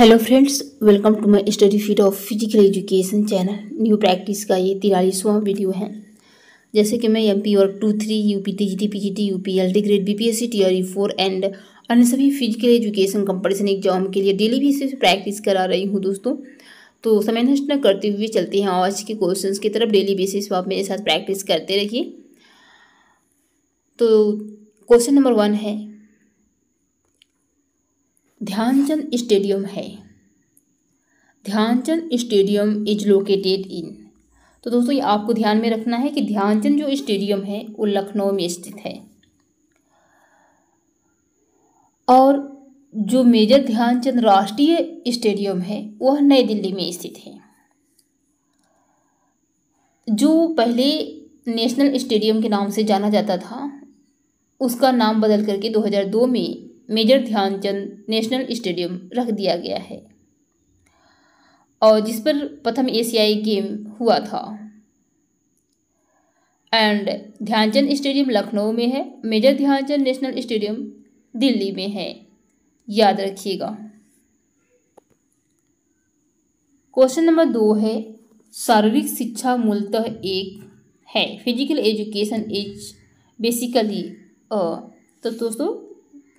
Hello friends welcome to my study feed of physical education channel new practice का ये तिरालीसवां video है जैसे कि मैं एमपी और two three U P T G T P G grade BPSC TRE four and अन्य सभी physical education competition exam के लिए डेली बेसिस प्रैक्टिस करा रही हूँ दोस्तों तो समय नष्ट न करते हुए चलते हैं आज के क्वेश्चन की तरफ डेली बेसिस पर आप मेरे साथ प्रैक्टिस करते रहिए तो क्वेश्चन नंबर वन है ध्यानचंद स्टेडियम है Dhyanchand stadium is located in तो दोस्तों ये आपको ध्यान में रखना है कि ध्यानचंद जो स्टेडियम है वो लखनऊ में स्थित है और जो मेजर ध्यानचंद राष्ट्रीय स्टेडियम है वह नई दिल्ली में स्थित है जो पहले नेशनल स्टेडियम के नाम से जाना जाता था उसका नाम बदल करके 2002 में मेजर ध्यानचंद नेशनल स्टेडियम रख दिया गया है और जिस पर प्रथम एशियाई गेम हुआ था एंड ध्यानचंद स्टेडियम लखनऊ में है major Dhyanchand national stadium Delhi में है याद रखिएगा क्वेश्चन नंबर दो है शारीरिक शिक्षा मूलतः एक है फिजिकल एजुकेशन इज बेसिकली तो दोस्तों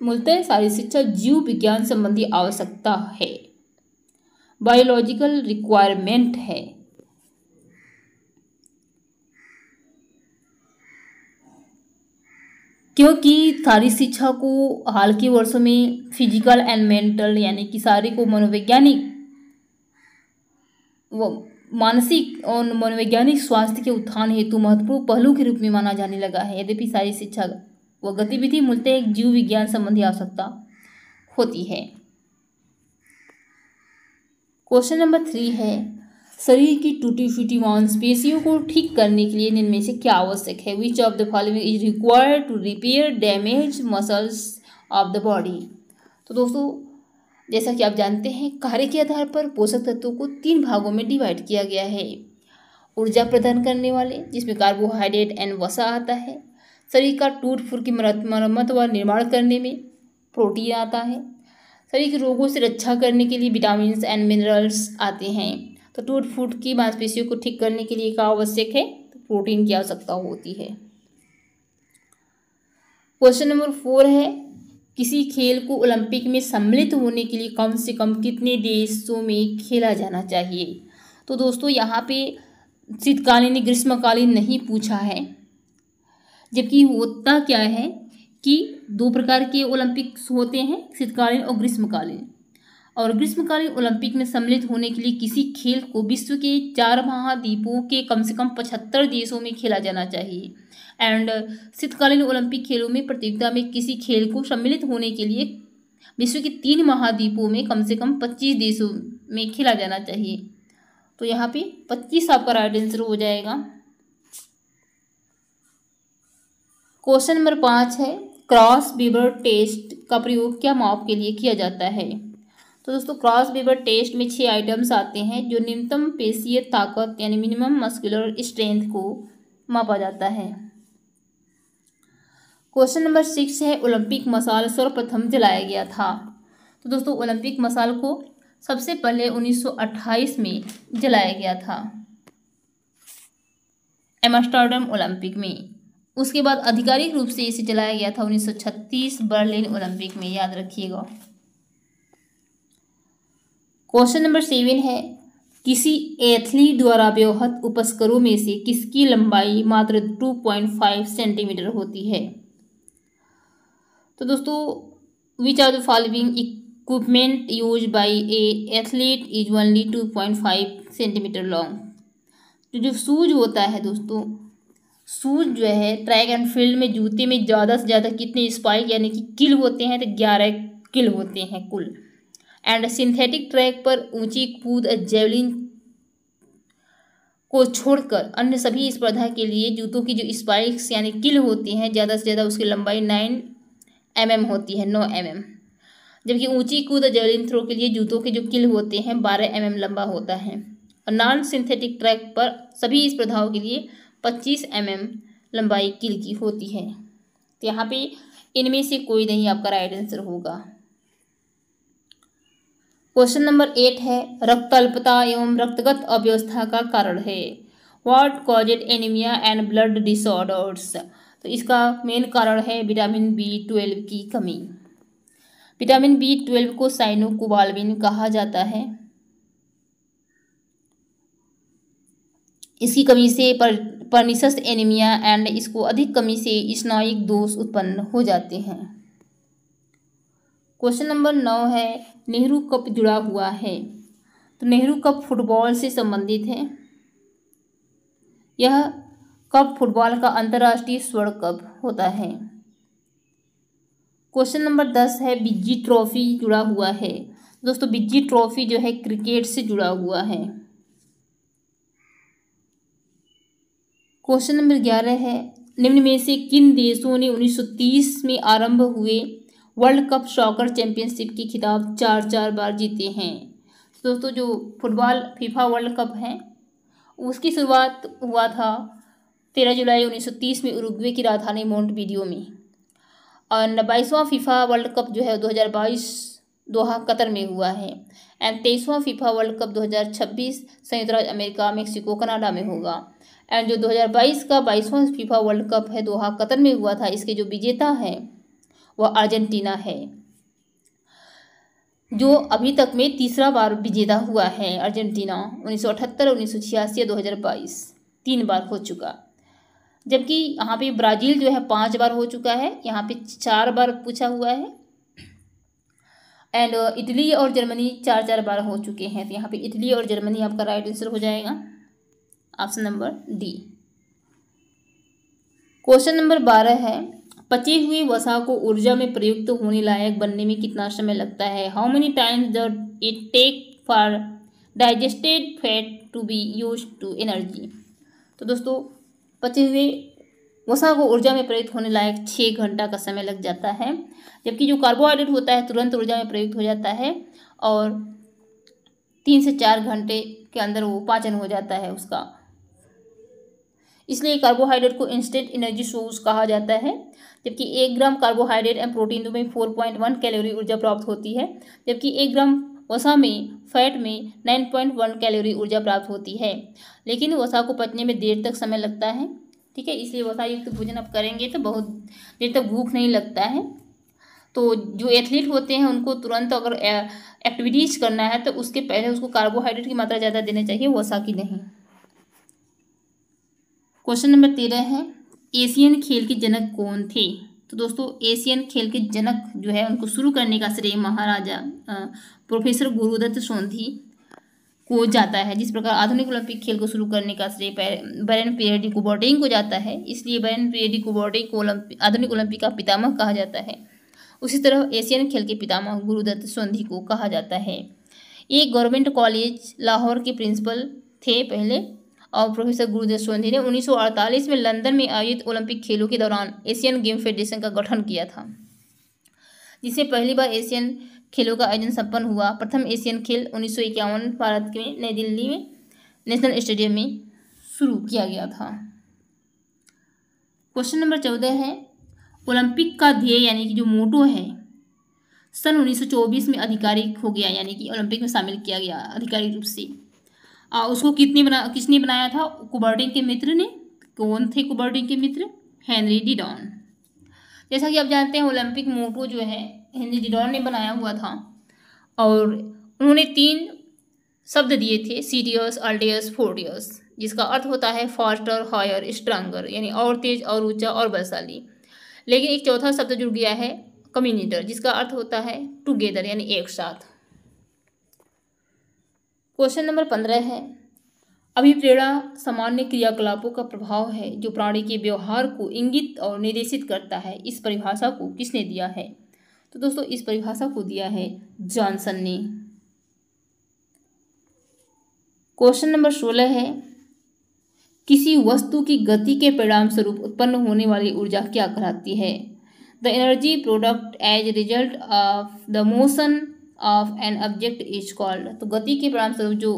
मूलतः सारी शिक्षा जीव विज्ञान संबंधी आवश्यकता है बायोलॉजिकल रिक्वायरमेंट है क्योंकि सारी शिक्षा को हाल के वर्षों में फिजिकल एंड मेंटल यानी कि सारे को मनोवैज्ञानिक मानसिक और मनोवैज्ञानिक स्वास्थ्य के उत्थान हेतु महत्वपूर्ण पहलू के रूप में माना जाने लगा है यद्यपि सारी शिक्षा वह गतिविधि मूलतः एक जीव विज्ञान संबंधी आवश्यकता होती है क्वेश्चन नंबर थ्री है शरीर की टूटी फूटी मांसपेशियों को ठीक करने के लिए निम्न से क्या आवश्यक है which of the following is required to repair damage muscles of the body तो दोस्तों जैसा कि आप जानते हैं कार्य के आधार पर पोषक तत्वों को तीन भागों में डिवाइड किया गया है ऊर्जा प्रदान करने वाले जिसमें कार्बोहाइड्रेट एंड वसा आता है शरीर का टूट फूट की मरम्मत व निर्माण करने में प्रोटीन आता है शरीर के रोगों से रक्षा करने के लिए विटामिन एंड मिनरल्स आते हैं तो टूट फूट की मांसपेशियों को ठीक करने के लिए क्या आवश्यक है तो प्रोटीन की आवश्यकता होती है क्वेश्चन नंबर फोर है किसी खेल को ओलंपिक में सम्मिलित होने के लिए कम से कम कितने देशों में खेला जाना चाहिए तो दोस्तों यहाँ पे शीतकालीन ग्रीष्मकालीन नहीं पूछा है जबकि होता क्या है कि दो प्रकार के ओलंपिक्स होते हैं शीतकालीन और ग्रीष्मकालीन और ग्रीष्मकालीन ओलंपिक में सम्मिलित होने के लिए किसी खेल को विश्व के चार महाद्वीपों के कम से कम पचहत्तर देशों में खेला जाना चाहिए एंड शीतकालीन ओलंपिक खेलों में प्रतियोगिता में किसी खेल को सम्मिलित होने के लिए विश्व के तीन महाद्वीपों में कम से कम पच्चीस देशों में खेला जाना चाहिए तो यहाँ पे पच्चीस आपका राइट आंसर हो जाएगा क्वेश्चन नंबर पाँच है क्रॉस बीबर टेस्ट का प्रयोग क्या माप के लिए किया जाता है तो दोस्तों क्रॉस बीबर टेस्ट में छः आइटम्स आते हैं जो न्यूनतम पेशीय ताकत यानी मिनिमम मस्कुलर स्ट्रेंथ को मापा जाता है क्वेश्चन नंबर सिक्स है ओलंपिक मसाल सर्वप्रथम जलाया गया था तो दोस्तों ओलंपिक मसाल को सबसे पहले 1928 में जलाया गया था एमस्टर्डम ओलंपिक में उसके बाद आधिकारिक रूप से इसे चलाया गया था 1936 बर्लिन ओलंपिक में याद रखिएगा क्वेश्चन नंबर सेवन है किसी एथलीट द्वारा व्यवहत उपस्करों में से किसकी लंबाई मात्र 2.5 सेंटीमीटर होती है तो दोस्तों which are the following equipment use by a athlete is only 2.5 centimetre long तो जो शूज होता है दोस्तों सूज जो है ट्रैक एंड फील्ड में जूते में ज़्यादा से ज़्यादा कितने स्पाइक यानी कि किल होते हैं तो ग्यारह किल होते हैं कुल एंड सिंथेटिक ट्रैक पर ऊंची कूद जेवलिन को छोड़कर अन्य सभी स्पर्धा के लिए जूतों की जो स्पाइक्स यानी किल होती हैं ज़्यादा से ज़्यादा उसकी लंबाई नाइन एम mm होती है नौ एम mm. जबकि ऊंची कूद और जेवलिन थ्रो के लिए जूतों के जो किल होते हैं बारह एम mm लंबा होता है और नॉन सिंथेटिक ट्रैक पर सभी स्पर्धाओं के लिए पच्चीस एम mm लंबाई किल की होती है तो यहाँ पे इनमें से कोई नहीं आपका राइट आंसर होगा क्वेश्चन नंबर एट है रक्त अल्पता एवं रक्तगत अव्यवस्था का कारण है what caused anaemia and blood disorders तो इसका मेन कारण है विटामिन बी ट्वेल्व की कमी विटामिन बी ट्वेल्व को साइनोकोबाल्बिन कहा जाता है इसकी कमी से पर पर्निशस एनीमिया एंड इसको अधिक कमी से स्नायिक दोष उत्पन्न हो जाते हैं क्वेश्चन नंबर नौ है नेहरू कप जुड़ा हुआ है तो नेहरू कप फुटबॉल से संबंधित है यह कप फुटबॉल का अंतर्राष्ट्रीय स्वर्ण कप होता है क्वेश्चन नंबर दस है बिजी ट्रॉफी जुड़ा हुआ है दोस्तों बिज्जी ट्रॉफी जो है क्रिकेट से जुड़ा हुआ है क्वेश्चन नंबर ग्यारह है निम्न में से किन देशों ने 1930 में आरंभ हुए वर्ल्ड कप शॉकर चैंपियनशिप के खिताब चार चार बार जीते हैं दोस्तों जो फुटबॉल फीफा वर्ल्ड कप है उसकी शुरुआत हुआ था तेरह जुलाई 1930 में उरुग्वे की राजधानी मोन्ट वीडियो में और बाईसवां फीफा वर्ल्ड कप जो है 2022 दोहा कतर में हुआ है एंड तेईसवां फीफा वर्ल्ड कप 2026 संयुक्त राज्य अमेरिका मेक्सिको कनाडा में होगा एंड जो 2022 का बाईसवां फीफा वर्ल्ड कप है दोहा कतर में हुआ था इसके जो विजेता है वह अर्जेंटीना है जो अभी तक में तीसरा बार विजेता हुआ है अर्जेंटीना 1978, 1986 2022 तीन बार हो चुका जबकि यहाँ पे ब्राज़ील जो है पांच बार हो चुका है यहाँ पे चार बार पूछा हुआ है एंड uh, इटली और जर्मनी चार चार बार हो चुके हैं तो यहाँ पे इटली और जर्मनी आपका राइट आंसर हो जाएगा option number D question number बारह है पची हुई वसा को ऊर्जा में प्रयुक्त होने लायक बनने में कितना समय लगता है how many times the it take for digested fat to be use to energy तो दोस्तों पचे हुए वसा को ऊर्जा में प्रयुक्त होने लायक छः घंटा का समय लग जाता है जबकि जो कार्बोहाइड्रेट होता है तुरंत ऊर्जा में प्रयुक्त हो जाता है और तीन से चार घंटे के अंदर वो पाचन हो जाता है उसका इसलिए कार्बोहाइड्रेट को इंस्टेंट एनर्जी सोर्स कहा जाता है जबकि एक ग्राम कार्बोहाइड्रेट एंड प्रोटीन में फोर पॉइंट वन कैलोरी ऊर्जा प्राप्त होती है जबकि एक ग्राम वसा में फैट में नाइन पॉइंट वन कैलोरी ऊर्जा प्राप्त होती है लेकिन वसा को पचने में देर तक समय लगता है ठीक है इसलिए वसा युक्त भोजन आप करेंगे तो बहुत देर तक भूख नहीं लगता है तो जो एथलीट होते हैं उनको तुरंत अगर एक्टिविटीज करना है तो उसके पहले उसको कार्बोहाइड्रेट की मात्रा ज़्यादा देनी चाहिए वसा की नहीं क्वेश्चन नंबर तेरह है एशियन खेल के जनक कौन थे तो दोस्तों एशियन खेल के जनक जो है उनको शुरू करने का श्रेय महाराजा प्रोफेसर गुरुदत्त सोंधी को जाता है जिस प्रकार आधुनिक ओलंपिक खेल को शुरू करने का श्रेय बैरन पियर्डी कुबोटिंग को जाता है इसलिए बैरन पियर्डी कुबोटिंग को ओलंपिक आधुनिक ओलंपिक का पितामह कहा जाता है उसी तरह एशियन खेल के पितामह गुरुदत्त सोंधी को कहा जाता है ये गवर्नमेंट कॉलेज लाहौर के प्रिंसिपल थे पहले और प्रोफेसर गुरुदेव सोंधी ने 1948 में लंदन में आयोजित ओलंपिक खेलों के दौरान एशियन गेम फेडरेशन का गठन किया था जिसमें पहली बार एशियन खेलों का आयोजन संपन्न हुआ प्रथम एशियन खेल उन्नीस भारत में नई दिल्ली में नेशनल स्टेडियम में शुरू किया गया था क्वेश्चन नंबर चौदह है ओलंपिक का ध्येय यानी कि जो मोटो है सन 1924 में आधिकारिक हो गया यानी कि ओलंपिक में शामिल किया गया आधिकारिक रूप से आ, उसको कितनी बना किसने बनाया था कुबर्डिंग के मित्र ने कौन थे कुबर्डिंग के मित्र हेनरी डिडॉन जैसा कि आप जानते हैं ओलंपिक मोटो जो है हेनरी डिडॉन ने बनाया हुआ था और उन्होंने तीन शब्द दिए थे सीरियस अल्डियस फोर्डियस जिसका अर्थ होता है फास्टर हायर स्ट्रांगर यानी और तेज और ऊंचा और बलशाली लेकिन एक चौथा शब्द जुड़ गया है कम्युनिटर जिसका अर्थ होता है टुगेदर यानी एक साथ क्वेश्चन नंबर पंद्रह है अभिप्रेरणा सामान्य क्रियाकलापों का प्रभाव है जो प्राणी के व्यवहार को इंगित और निर्देशित करता है इस परिभाषा को किसने दिया है तो दोस्तों इस परिभाषा को दिया है जॉनसन ने क्वेश्चन नंबर सोलह है किसी वस्तु की गति के परिणाम स्वरूप उत्पन्न होने वाली ऊर्जा क्या कहलाती है the energy product as result of the motion of an object is called तो गति के परिणामस्वरूप जो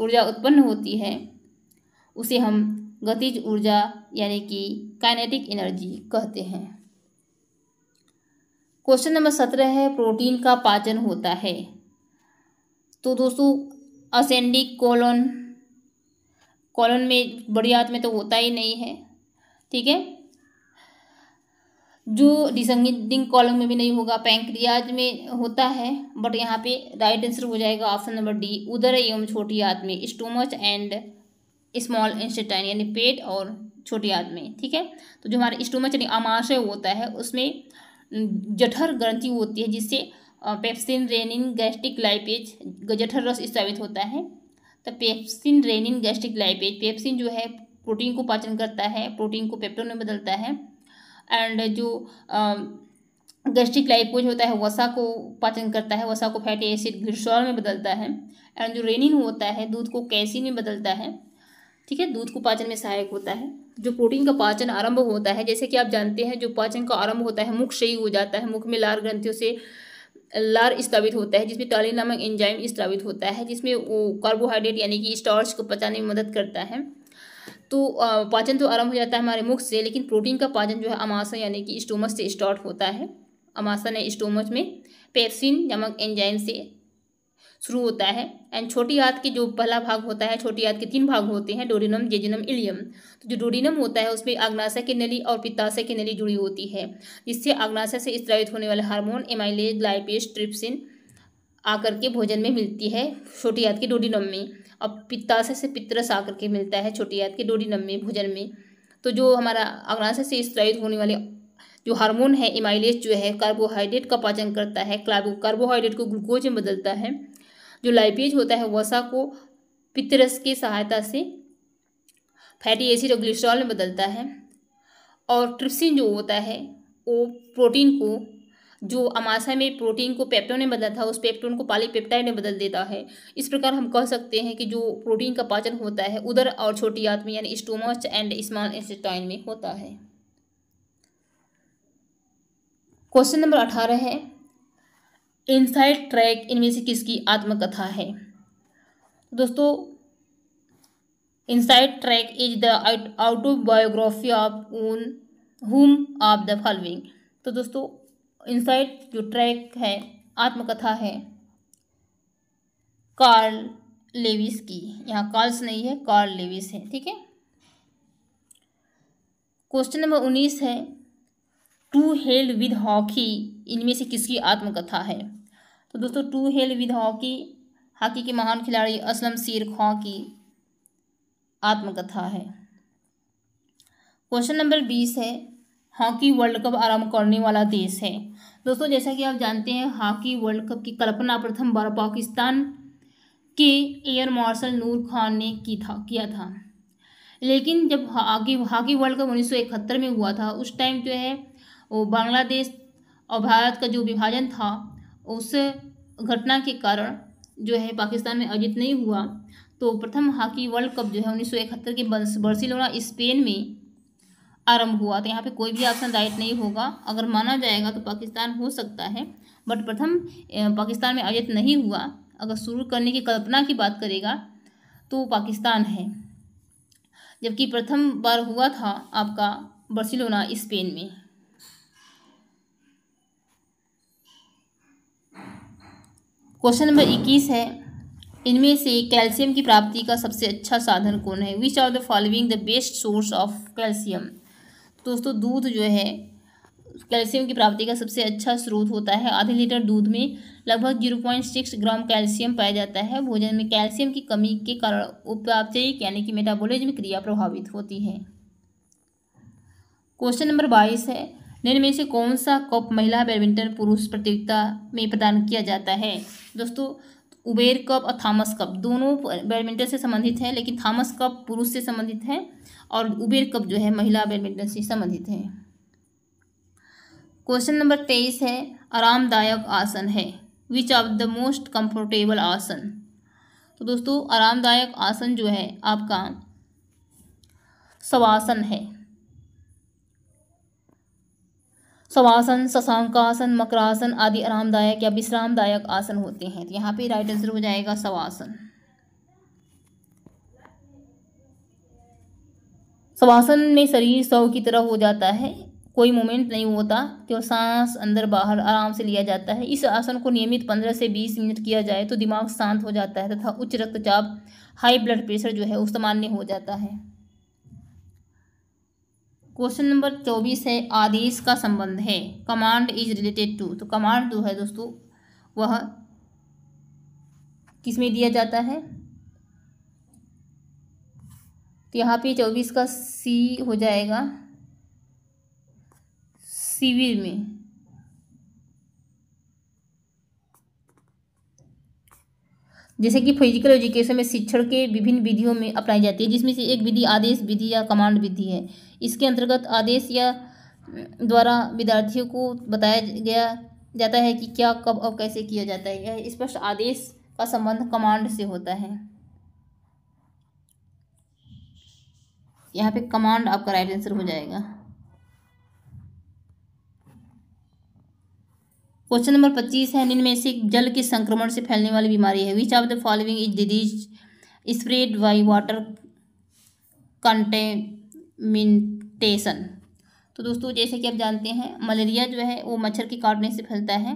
ऊर्जा उत्पन्न होती है उसे हम गतिज ऊर्जा यानी कि काइनेटिक एनर्जी कहते हैं क्वेश्चन नंबर सत्रह है प्रोटीन का पाचन होता है तो दोस्तों असेंडिक कॉलोन कॉलोन में बड़ी आंत में तो होता ही नहीं है ठीक है जो डिसंगिंग कॉलम में भी नहीं होगा पैंक्रियाज में होता है बट यहाँ पे राइट आंसर हो जाएगा ऑप्शन नंबर डी उधर एवं छोटी आदमी में स्टोमच एंड स्मॉल इंस्टेटाइन यानी पेट और छोटी आदमी में ठीक है तो जो हमारे स्टोमच यानी आमाशय होता है उसमें जठर ग्रंथि होती है जिससे पेप्सिन रेनिन गैस्ट्रिक लाइपेज जठर रस स्थापित होता है तो pepsin rennin gastric lipase pepsin जो है प्रोटीन को पाचन करता है प्रोटीन को पेप्टोन में बदलता है एंड जो गैस्ट्रिक लाइपोज होता है वसा को पाचन करता है वसा को फैटी एसिड ग्लिसरॉल में बदलता है एंड जो रेनिन होता है दूध को कैसिन में बदलता है ठीक है दूध को पाचन में सहायक होता है जो प्रोटीन का पाचन आरंभ होता है जैसे कि आप जानते हैं जो पाचन का आरंभ होता है मुख से ही हो जाता है मुख में लार ग्रंथियों से लार स्थापित होता है जिसमें टालिन नामक एंजाइम स्थापित होता है जिसमें वो कार्बोहाइड्रेट यानी कि स्टार्च को पचाने में मदद करता है तो पाचन तो आरंभ हो जाता है हमारे मुख से लेकिन प्रोटीन का पाचन जो है अमाशा यानी कि स्टोमस से स्टार्ट होता है अमाशा ने स्टोमस में पेप्सिन नमक एंजाइम से शुरू होता है एंड छोटी हाथ के जो पहला भाग होता है छोटी हाथ के तीन भाग होते हैं डोरिनम जेजिनम इलियम तो जो डोरिनम होता है उसमें आग्नाशय की नली और पित्ताशय की नली जुड़ी होती है जिससे आग्नाशय से स्त्रावित होने वाले हार्मोन एमाइलेज लाइपेस ट्रिप्सिन आकर के भोजन में मिलती है छोटी हाथ के डोरिनम में अब पित्ताशय से पितरस आकर के मिलता है छोटी याद के डोडीनम में भोजन में तो जो हमारा अग्नाशय से स्त्रावित होने वाले जो हार्मोन है इमाइलेज जो है कार्बोहाइड्रेट का पाचन करता है कार्बोहाइड्रेट को ग्लूकोज में बदलता है जो लाइपेज होता है वसा को पित्तरस की सहायता से फैटी एसिड और ग्लिस्ट्रॉल में बदलता है और ट्रिप्सिन जो होता है वो प्रोटीन को जो अमाशा में प्रोटीन को पेप्टोन में बदला था उस पेप्टोन को पॉलीपेप्टाइड में बदल देता है इस प्रकार हम कह सकते हैं कि जो प्रोटीन का पाचन होता है उधर और छोटी आत में यानी स्टोमस एंड स्मॉल एसिस्टाइन में होता है क्वेश्चन नंबर अठारह है इनसाइड ट्रैक इनमें से किसकी आत्मकथा है दोस्तों inside track is the autobiography of ऊन हुम ऑफ द फॉलोइंग तो दोस्तों इनसाइड जो ट्रैक है आत्मकथा है कार्ल लेविस की यहाँ कार्ल्स नहीं है कार्ल लेविस है ठीक है क्वेश्चन नंबर उन्नीस है टू हेल विद हॉकी इनमें से किसकी आत्मकथा है तो दोस्तों to hell with hockey hockey के महान खिलाड़ी असलम शीर खां की आत्मकथा है क्वेश्चन नंबर बीस है हॉकी वर्ल्ड कप आरंभ करने वाला देश है दोस्तों जैसा कि आप जानते हैं हॉकी वर्ल्ड कप की कल्पना प्रथम बार पाकिस्तान के एयर मार्शल नूर खान ने की था किया था लेकिन जब हॉकी हॉकी वर्ल्ड कप उन्नीस में हुआ था उस टाइम जो है वो बांग्लादेश और भारत का जो विभाजन था उस घटना के कारण जो है पाकिस्तान में आयोजित नहीं हुआ तो प्रथम हॉकी वर्ल्ड कप जो है उन्नीस के बर्सिलोना स्पेन में आरंभ हुआ तो यहाँ पे कोई भी ऑप्शन राइट नहीं होगा अगर माना जाएगा तो पाकिस्तान हो सकता है बट प्रथम पाकिस्तान में आयोजित नहीं हुआ अगर शुरू करने की कल्पना की बात करेगा तो पाकिस्तान है जबकि प्रथम बार हुआ था आपका बर्सिलोना स्पेन में क्वेश्चन नंबर इक्कीस है इनमें से कैल्शियम की प्राप्ति का सबसे अच्छा साधन कौन है which are the following the best source of calcium तो दोस्तों दूध जो है कैल्शियम की प्राप्ति का सबसे अच्छा स्रोत होता है आधे लीटर दूध में लगभग zero point six gram calcium पाया जाता है भोजन में कैल्शियम की कमी के कारण उपापचयिक यानी कि मेटाबोलिज्म क्रिया प्रभावित होती है क्वेश्चन नंबर बाईस है निम्न में से कौन सा कप महिला बैडमिंटन पुरुष प्रतियोगिता में प्रदान किया जाता है दोस्तों उबेर कप और थॉमस कप दोनों बैडमिंटन से संबंधित हैं लेकिन थॉमस कप पुरुष से संबंधित है और उबेर कप जो है महिला बैडमिंटन से संबंधित है क्वेश्चन नंबर तेईस है आरामदायक आसन है which of the most comfortable asana तो दोस्तों आरामदायक आसन जो है आपका स्वासन है शवासन शशांकासन मकरासन आदि आरामदायक या विश्रामदायक आसन होते हैं तो यहाँ पे राइट आंसर हो जाएगा शवासन सवासन में शरीर सौ की तरह हो जाता है कोई मूवमेंट नहीं होता तो सांस अंदर बाहर आराम से लिया जाता है इस आसन को नियमित पंद्रह से बीस मिनट किया जाए तो दिमाग शांत हो जाता है तथा उच्च रक्तचाप हाई ब्लड प्रेशर जो है वो सामान्य हो जाता है क्वेश्चन नंबर चौबीस है आदेश का संबंध है कमांड इज रिलेटेड टू तो कमांड जो है दोस्तों वह किस में दिया जाता है तो यहाँ पे चौबीस का सी हो जाएगा शिविर में जैसे कि फिजिकल एजुकेशन में शिक्षण के विभिन्न विधियों में अपनाई जाती है जिसमें से एक विधि आदेश विधि या कमांड विधि है इसके अंतर्गत आदेश या द्वारा विद्यार्थियों को बताया गया जाता है कि क्या कब और कैसे किया जाता है यह स्पष्ट आदेश का संबंध कमांड से होता है यहाँ पे कमांड आपका राइट आंसर हो जाएगा क्वेश्चन नंबर पच्चीस है इनमें से जल के संक्रमण से फैलने वाली बीमारी है which of the following is disease spread by water contamination तो दोस्तों जैसे कि आप जानते हैं मलेरिया जो है वो मच्छर के काटने से फैलता है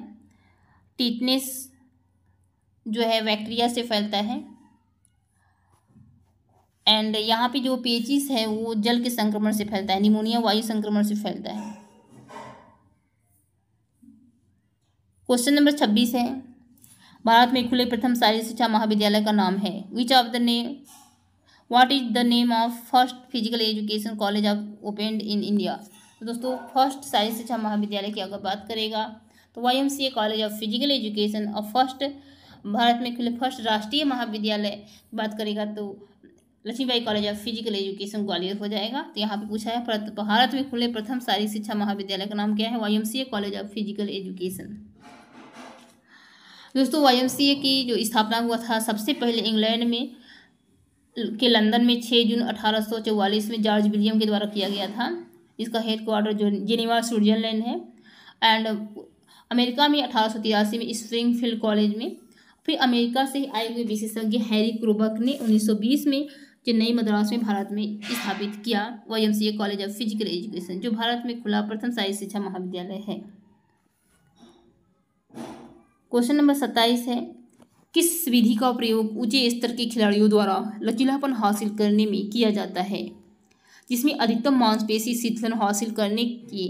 टीटनेस जो है बैक्टीरिया से फैलता है एंड यहाँ पे जो पेचिस है वो जल के संक्रमण से फैलता है निमोनिया वायु संक्रमण से फैलता है क्वेश्चन नंबर छब्बीस है भारत में खुले प्रथम शारी शिक्षा महाविद्यालय का नाम है which of the name what is the name of first physical education college of opened in India तो दोस्तों फर्स्ट शारी शिक्षा महाविद्यालय की अगर बात करेगा तो Y M C A college of physical education और फर्स्ट भारत में खुले फर्स्ट राष्ट्रीय महाविद्यालय की बात करेगा तो Lakshmibai college of physical education Gwalior हो जाएगा तो यहाँ पे पूछा है भारत में खुले प्रथम शारी शिक्षा महाविद्यालय का नाम क्या है Y M C A college of physical education दोस्तों वाई की जो स्थापना हुआ था सबसे पहले इंग्लैंड में के लंदन में 6 जून अठारह में जॉर्ज विलियम के द्वारा किया गया था इसका हेड क्वार्टर जो जिनेवा स्विट्जरलैंड है एंड अमेरिका में अठारह में स्प्रिंगफील्ड कॉलेज में फिर अमेरिका से आए हुए विशेषज्ञ हैरी क्रोबक ने 1920 में चेन्नई मद्रास में भारत में स्थापित किया Y college of physical education जो भारत में खुला प्रथम साइंस शिक्षा महाविद्यालय है क्वेश्चन नंबर सत्ताईस है किस विधि का प्रयोग ऊंचे स्तर के खिलाड़ियों द्वारा लचीलापन हासिल करने में किया जाता है जिसमें अधिकतम मांसपेशी शीतलन हासिल करने के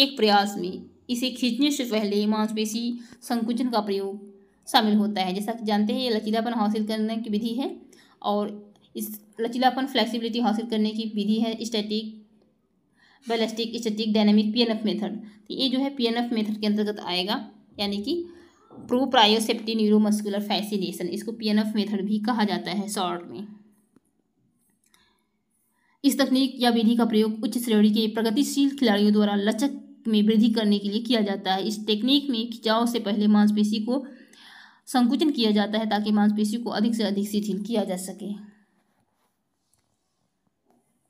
एक प्रयास में इसे खींचने से पहले मांसपेशी संकुचन का प्रयोग शामिल होता है जैसा कि जानते हैं ये लचीलापन हासिल करने की विधि है और इस लचीलापन फ्लेक्सिबिलिटी हासिल करने की विधि है static ballistic static dynamic PNF method तो ये जो है पीएनएफ मेथड के अंतर्गत आएगा यानी कि प्रो प्रायोसेप्टिव न्यूरोमस्कुलर फैसिनेशन इसको पीएनएफ मेथड भी कहा जाता है शॉर्ट में इस तकनीक या विधि का प्रयोग उच्च श्रेणी के प्रगतिशील खिलाड़ियों द्वारा लचक में वृद्धि करने के लिए किया जाता है इस टेक्निक में खिंचाव से पहले मांसपेशी को संकुचन किया जाता है ताकि मांसपेशी को अधिक से अधिक शिथिल किया जा सके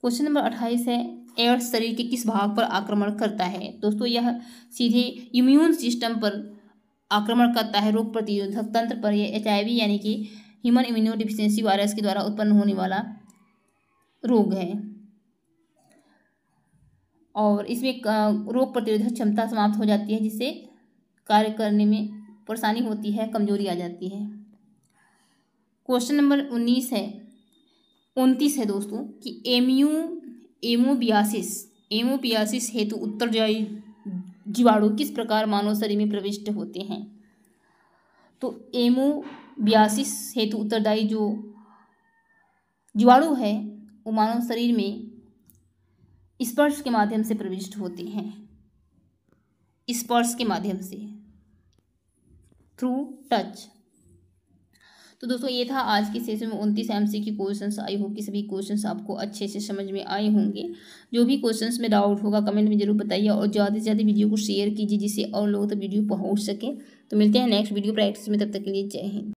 क्वेश्चन नंबर अट्ठाईस है एड्स शरीर के किस भाग पर आक्रमण करता है दोस्तों यह सीधे इम्यून सिस्टम पर आक्रमण करता है रोग प्रतिरोधक तंत्र पर यह एच यानी कि ह्यूमन इम्यूनो डिफिशेंसी वायरस के द्वारा उत्पन्न होने वाला रोग है और इसमें रोग प्रतिरोधक क्षमता समाप्त हो जाती है जिससे कार्य करने में परेशानी होती है कमजोरी आ जाती है क्वेश्चन नंबर उन्नीस है उनतीस है दोस्तों कि एम्यू एमोबियासिस एमोबियासिस हेतु उत्तरदायी जीवाणु किस प्रकार मानव शरीर में प्रविष्ट होते हैं तो एमो बयासिस हेतु उत्तरदायी जो जीवाणु है वो मानव शरीर में स्पर्श के माध्यम से प्रविष्ट होते हैं स्पर्श के माध्यम से थ्रू टच तो दोस्तों ये था आज के सेशन में उनतीस एम सी की क्वेश्चन आई होप कि सभी क्वेश्चन आपको अच्छे से समझ में आए होंगे जो भी क्वेश्चन में डाउट होगा कमेंट में जरूर बताइए और ज़्यादा से ज़्यादा वीडियो को शेयर कीजिए जिससे और लोगों तक वीडियो पहुँच सके तो मिलते हैं नेक्स्ट वीडियो प्रैक्टिस में तब तक के लिए जय हिंद